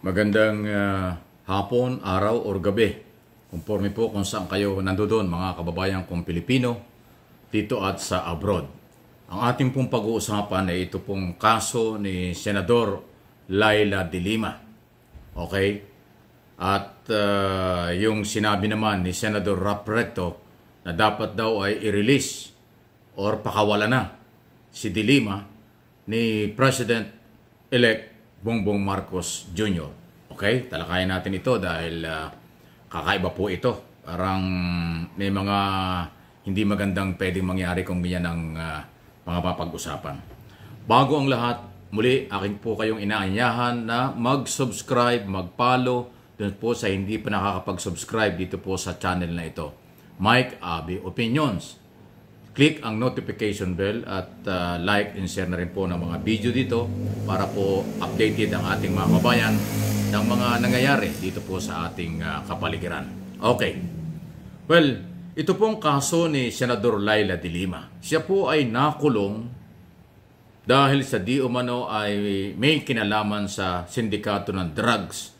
Magandang uh, hapon, araw o gabi. Conforme po kung saan kayo nandoon mga kababayan kong Pilipino dito at sa abroad. Ang ating pong pag-uusapan ay ito pong kaso ni Senador Laila de Lima. Okay? At uh, yung sinabi naman ni Senador Rapreto na dapat daw ay i-release or pakawala na si Dilima ni President-elect Bongbong Marcos Jr. Okay? Talakayan natin ito dahil uh, kakaiba po ito. Parang may mga hindi magandang pwedeng mangyari kung ganyan ang uh, mga papag-usapan. Bago ang lahat, muli akin po kayong inaanyahan na mag-subscribe, mag-follow dun po sa hindi pa nakakapag-subscribe dito po sa channel na ito. Mike Abi Opinions click ang notification bell at uh, like and share na rin po ng mga video dito para po updated ang ating mga kabayan ng mga nangyayari dito po sa ating uh, kapaligiran. Okay. Well, ito po ang kaso ni Senador Laila de Siya po ay nakulong dahil sa di umano ay may kinalaman sa sindikato ng drugs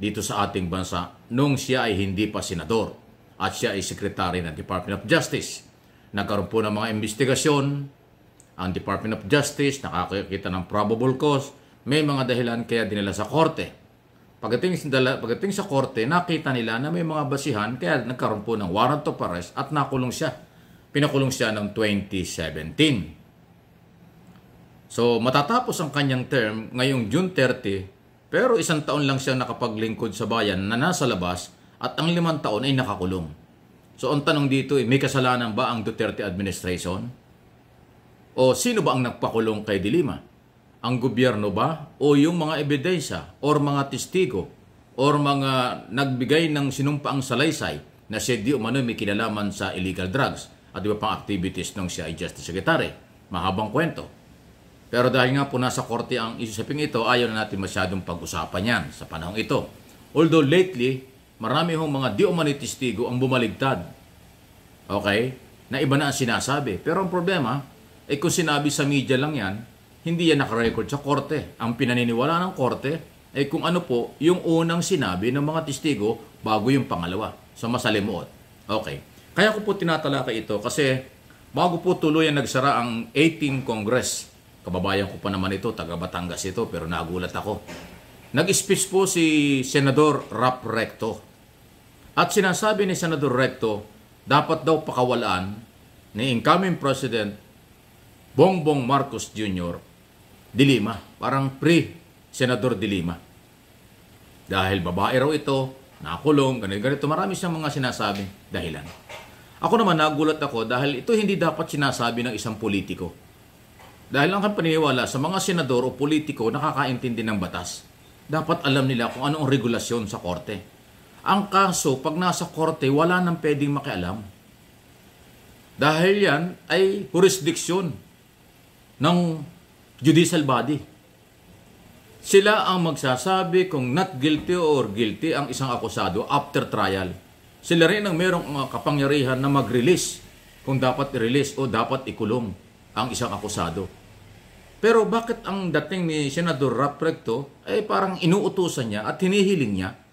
dito sa ating bansa nung siya ay hindi pa senador at siya ay sekretary ng Department of Justice. Nagkaroon po ng mga investigasyon, ang Department of Justice, nakakita ng probable cause, may mga dahilan kaya dinala sa korte. Pagdating, dala, pagdating sa korte, nakita nila na may mga basihan kaya nagkaroon po ng warrant of arrest at nakulong siya. Pinakulong siya ng 2017. So matatapos ang kanyang term ngayong June 30 pero isang taon lang siya nakapaglingkod sa bayan na nasa labas at ang limang taon ay nakakulong. So ang tanong dito, eh, may kasalanan ba ang Duterte administration? O sino ba ang nagpakulong kay Dilima? Ang gobyerno ba? O yung mga ebidensya? Or mga testigo? Or mga nagbigay ng sinumpaang salaysay na siya di umano may kinalaman sa illegal drugs at iba pang activities ng siya ay Justice Secretary. Mahabang kwento. Pero dahil nga po nasa korte ang isiping ito, ayaw na natin masyadong pag-usapan yan sa panahong ito. Although lately, marami hong mga di umani testigo ang bumaligtad Okay? Na iba na ang sinasabi. Pero ang problema, eh kung sinabi sa media lang yan, hindi yan nakarecord sa korte. Ang pinaniniwala ng korte, eh kung ano po, yung unang sinabi ng mga testigo bago yung pangalawa So masalimuot. Okay. Kaya ko po tinatalakay ito kasi bago po tuluyan nagsara ang 18 Congress. Kababayan ko pa naman ito, taga Batangas ito, pero nagulat ako. Nag-speech po si Senador Rap Recto. At sinasabi ni Senador Recto, dapat daw pakawalan ni incoming President Bongbong Marcos Jr. Dilima, parang pre-Senador Dilima. Dahil babae raw ito, nakulong, ganito, ganito. Marami siyang mga sinasabi, dahilan. Ako naman nagulat ako dahil ito hindi dapat sinasabi ng isang politiko. Dahil ang paniwala sa mga senador o politiko nakakaintindi ng batas. Dapat alam nila kung anong regulasyon sa korte. Ang kaso, pag nasa korte, wala nang pwedeng makialam. Dahil yan ay jurisdiction ng judicial body. Sila ang magsasabi kung not guilty or guilty ang isang akusado after trial. Sila rin ang merong kapangyarihan na mag-release kung dapat i-release o dapat ikulong ang isang akusado. Pero bakit ang dating ni Senador Raprecto ay parang inuutusan niya at hinihiling niya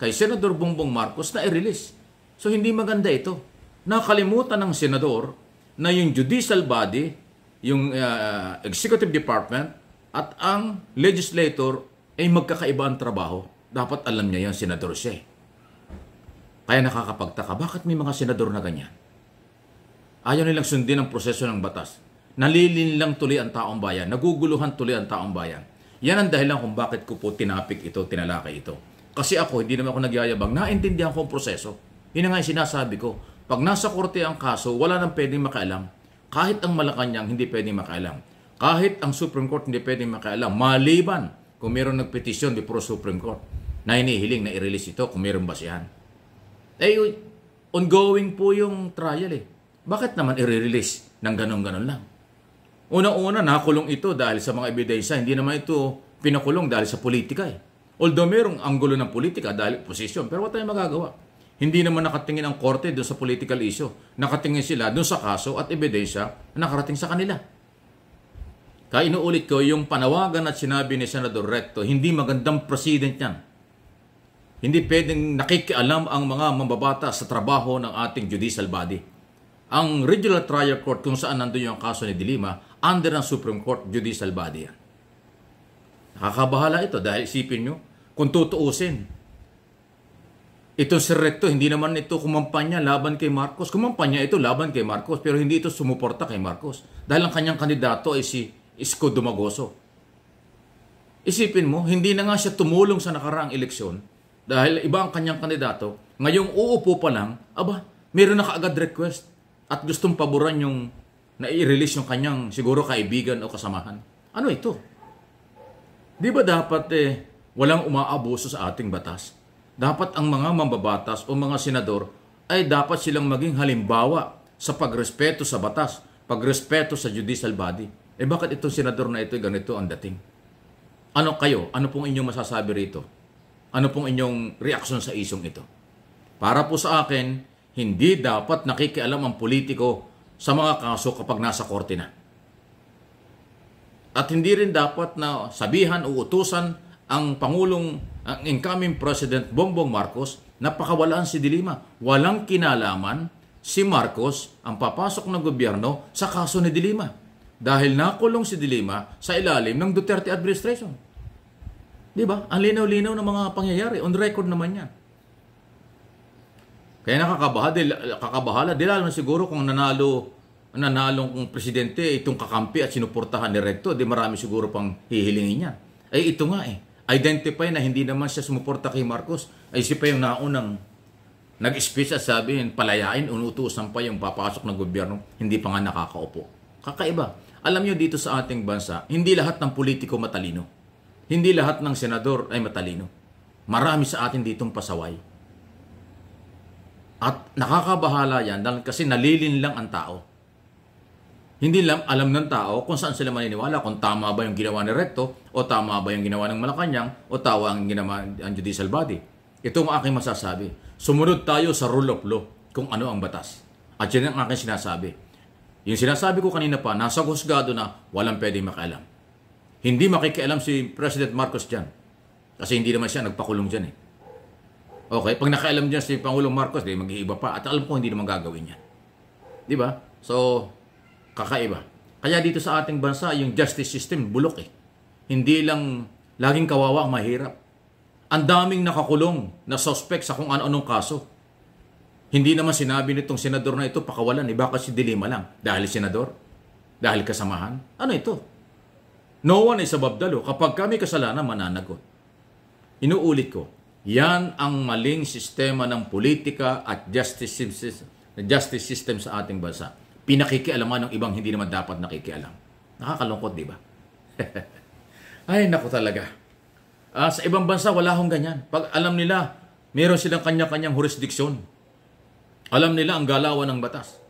kay Senador Bongbong Marcos na i-release. So hindi maganda ito. Nakalimutan ng senador na yung judicial body, yung uh, executive department at ang legislator ay magkakaiba ang trabaho. Dapat alam niya yan, Senador siya. Eh. Kaya nakakapagtaka, bakit may mga senador na ganyan? Ayaw nilang sundin ang proseso ng batas. Nalilin lang tuloy ang taong bayan. Naguguluhan tuloy ang taong bayan. Yan ang dahilan kung bakit ko po tinapik ito, tinalakay ito. Kasi ako, hindi naman ako nagyayabang, naintindihan ko ang proseso. Yun nga yung sinasabi ko. Pag nasa korte ang kaso, wala nang pwedeng makaalam. Kahit ang Malacanang hindi pwedeng makaalam. Kahit ang Supreme Court hindi pwedeng makaalam. Maliban kung mayroon nagpetisyon before Supreme Court na hinihiling na i-release ito kung mayroon ba siyan. Eh, ongoing po yung trial eh. Bakit naman i-release ng ganun-ganun lang? una una nakulong ito dahil sa mga ebidensya. Hindi naman ito pinakulong dahil sa politika eh. Although merong anggulo ng politika dahil posisyon, pero what tayo magagawa. Hindi naman nakatingin ang korte doon sa political issue. Nakatingin sila doon sa kaso at ebidensya na nakarating sa kanila. Kaya inuulit ko yung panawagan at sinabi ni Senador Recto, hindi magandang president yan. Hindi pwedeng nakikialam ang mga mambabata sa trabaho ng ating judicial body. Ang regional trial court kung saan nandoon yung kaso ni Dilima, under ng Supreme Court judicial body yan. Nakakabahala ito dahil isipin nyo, kung tutuusin. Itong si Recto, hindi naman ito kumampanya laban kay Marcos. Kumampanya ito laban kay Marcos, pero hindi ito sumuporta kay Marcos. Dahil ang kanyang kandidato ay si Isko Dumagoso. Isipin mo, hindi na nga siya tumulong sa nakaraang eleksyon dahil iba ang kanyang kandidato. Ngayong uupo pa lang, aba, meron na kaagad request at gustong paboran yung nai-release yung kanyang siguro kaibigan o kasamahan. Ano ito? Di ba dapat eh, Walang umaabuso sa ating batas. Dapat ang mga mambabatas o mga senador ay dapat silang maging halimbawa sa pagrespeto sa batas, pagrespeto sa judicial body. Eh bakit itong senador na ito ganito ang dating? Ano kayo? Ano pong inyong masasabi rito? Ano pong inyong reaksyon sa isong ito? Para po sa akin, hindi dapat nakikialam ang politiko sa mga kaso kapag nasa korte na. At hindi rin dapat na sabihan o utusan ang Pangulong, ang incoming President Bongbong Marcos, napakawalaan si Dilima. Walang kinalaman si Marcos ang papasok ng gobyerno sa kaso ni Dilima. Dahil nakulong si Dilima sa ilalim ng Duterte administration. Di ba? Ang linaw-linaw ng mga pangyayari. On record naman yan. Kaya nakakabaha, dil, kakabahala, di lalo siguro kung nanalo nanalong kong presidente itong kakampi at sinuportahan ni Recto, di marami siguro pang hihilingin niya. Ay eh, ito nga eh identify na hindi naman siya sumuporta kay Marcos, ay si pa yung naunang nag-speech at sabi, palayain, unutusan pa yung papasok ng gobyerno, hindi pa nga nakakaupo. Kakaiba. Alam nyo dito sa ating bansa, hindi lahat ng politiko matalino. Hindi lahat ng senador ay matalino. Marami sa atin ditong pasaway. At nakakabahala yan dahil kasi nalilin lang ang tao. Hindi lang alam ng tao kung saan sila maniniwala, kung tama ba yung ginawa ni Recto, o tama ba yung ginawa ng Malacanang, o tawa ang ginawa ng judicial body. Ito ang aking masasabi. Sumunod tayo sa rule of law, kung ano ang batas. At yan ang aking sinasabi. Yung sinasabi ko kanina pa, nasa husgado na walang pwedeng makialam. Hindi makikialam si President Marcos dyan. Kasi hindi naman siya nagpakulong dyan eh. Okay, pag nakialam dyan si Pangulong Marcos, di mag-iiba pa. At alam ko hindi naman gagawin yan. Di ba? So, Kakaiba. Kaya dito sa ating bansa, yung justice system bulok eh. Hindi lang laging kawawa ang mahirap. Ang daming nakakulong na suspect sa kung ano-anong kaso. Hindi naman sinabi nitong senador na ito pakawalan, eh baka si Dilima lang. Dahil senador? Dahil kasamahan? Ano ito? No one is above the law. Kapag kami kasalanan, mananagot. Inuulit ko, yan ang maling sistema ng politika at justice system, justice system sa ating bansa pinakikialaman ng ibang hindi naman dapat nakikialam. Nakakalungkot, di ba? Ay, naku talaga. Uh, sa ibang bansa, wala hong ganyan. Pag alam nila, meron silang kanya-kanyang jurisdiction. Alam nila ang galawan ng batas.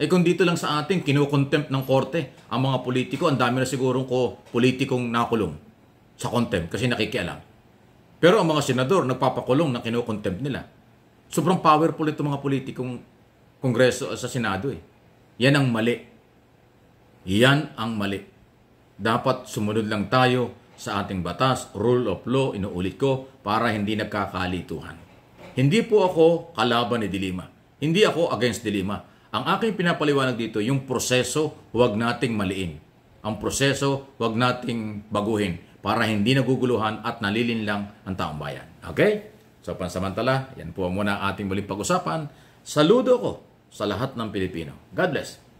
Eh kung dito lang sa atin, kinukontempt ng korte ang mga politiko, ang dami na sigurong ko politikong nakulong sa contempt kasi nakikialam. Pero ang mga senador, nagpapakulong ng kinukontempt nila. Sobrang powerful itong mga politikong kongreso sa Senado eh. Yan ang mali. Yan ang mali. Dapat sumunod lang tayo sa ating batas, rule of law, inuulit ko, para hindi nagkakalituhan. Hindi po ako kalaban ni Dilima. Hindi ako against Dilima. Ang aking pinapaliwanag dito, yung proseso, huwag nating maliin. Ang proseso, huwag nating baguhin para hindi naguguluhan at nalilinlang ang taong bayan. Okay? So pansamantala, yan po muna ating muling pag-usapan. Saludo ko sa lahat ng Pilipino. God bless.